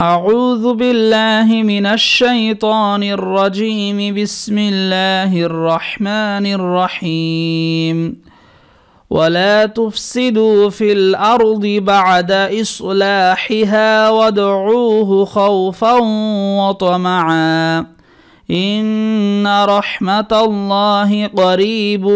أعوذ بالله من الشيطان الرجيم بسم الله الرحمن الرحيم ولا تفسدوا في الأرض بعد إصلاحها وادعوه خوفا وطمعا إن رحمة الله قريب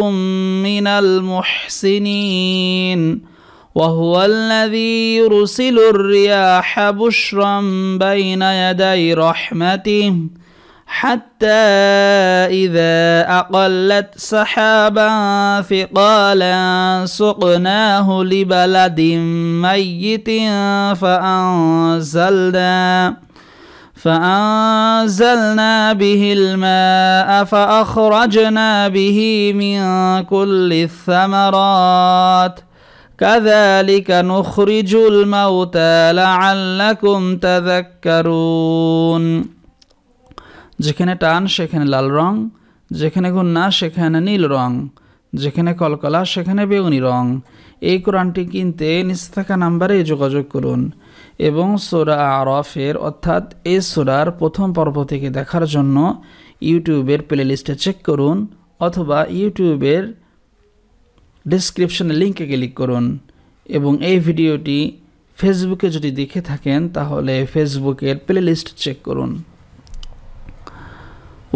من المحسنين وهو الذي يرسل الرياح بشرا بين يدي رحمته حتى إذا أقلت سحابا ثقالا سقناه لبلد ميت فأنزلنا فأنزلنا به الماء فأخرجنا به من كل الثمرات ۖ كذلك نخرج الموتى لعلكم تذكرون যেখানে টান সেখানে লাল রং যেখানে গুন্না সেখানে নীল রং যেখানে কলকলা সেখানে বেগুনি রং এই কোরআনটি কিনতে নিচে থাকা নাম্বারে যোগাযোগ করুন এবং সোরা আরফের অর্থাৎ এই সোরার প্রথম পর্ব থেকে দেখার জন্য ইউটিউবের প্লেলিস্টে চেক করুন অথবা ইউটিউবের ডিসক্রিপশনে লিঙ্কে ক্লিক করুন এবং এই ভিডিওটি ফেসবুকে যদি দেখে থাকেন তাহলে ফেসবুকের প্লেলিস্ট চেক করুন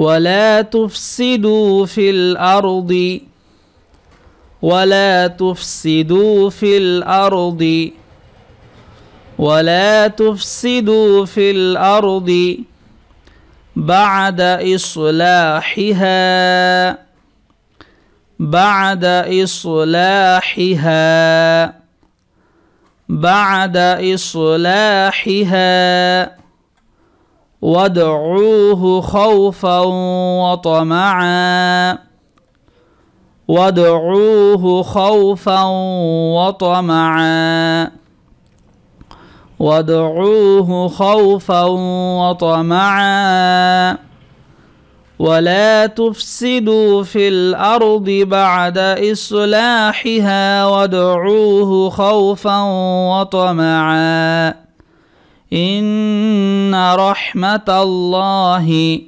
ولا تفسدوا في الأرض ولا تفسدوا في الأرض ولا تفسدوا في الأرض بعد إصلاحها بعد إصلاحها بعد إصلاحها وادعوه خوفا وطمعا وادعوه خوفا وطمعا وادعوه خوفا وطمعا ولا تفسدوا في الأرض بعد إصلاحها وادعوه خوفا وطمعا إن رحمة الله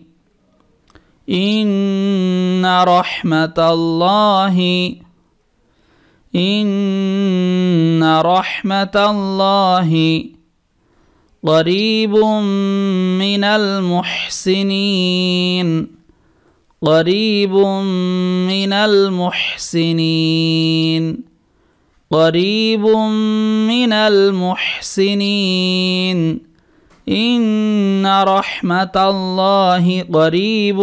إن رحمة الله إن رحمة الله قريب من المحسنين قريب من المحسنين قريب من المحسنين ان رحمه الله قريب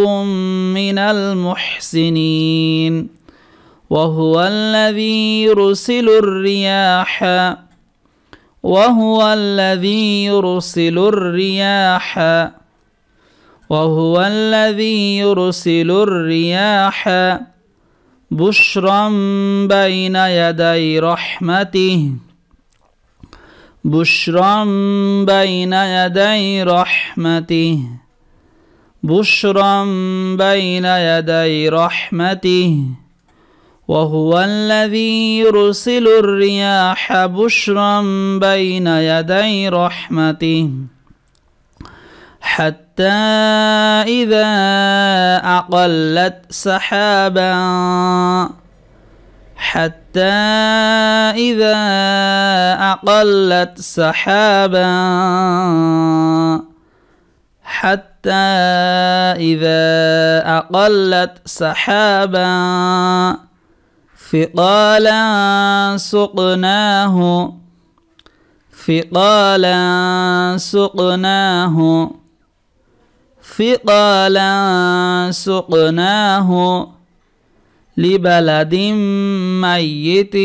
من المحسنين وهو الذي يرسل الرياح وهو الذي يرسل الرياح وهو الذي يرسل الرياح بشرا بين يدي رحمته بشرا بين يدي رحمته بشرا بين يدي رحمته وهو الذي يرسل الرياح بشرا بين يدي رحمته حتى حتى إذا أقلت سحابا حتى إذا أقلت سحابا حتى إذا أقلت سحابا ثقالا سقناه ثقالا سقناه ثقالا سقناه لبلد ميت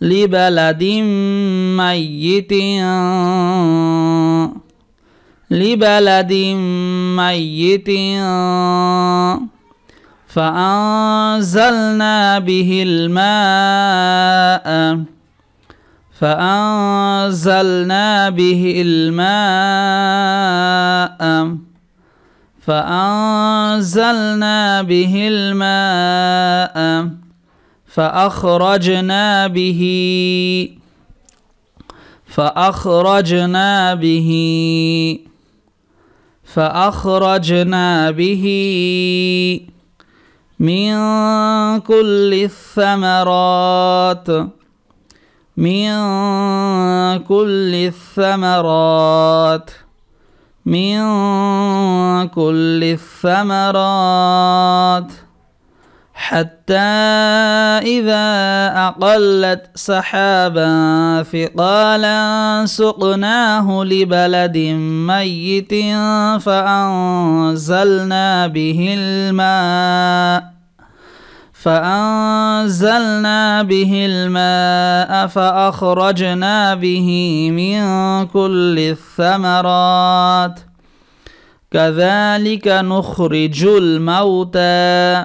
لبلد ميت لبلد ميت فأنزلنا به الماء فأنزلنا به الماء فأنزلنا به الماء فأخرجنا به فأخرجنا به فأخرجنا به من كل الثمرات من كل الثمرات من كل الثمرات حتى إذا أقلت سحابا ثقالا سقناه لبلد ميت فأنزلنا به الماء فأنزلنا به الماء فأخرجنا به من كل الثمرات كذلك نخرج الموتى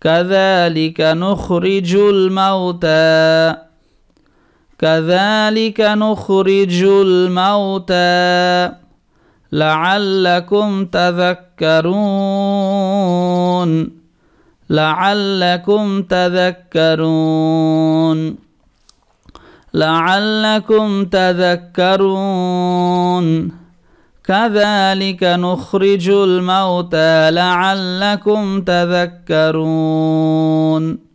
كذلك نخرج الموتى كذلك نخرج الموتى لعلكم تذكرون لعلكم تذكرون لعلكم تذكرون كذلك نخرج الموتى لعلكم تذكرون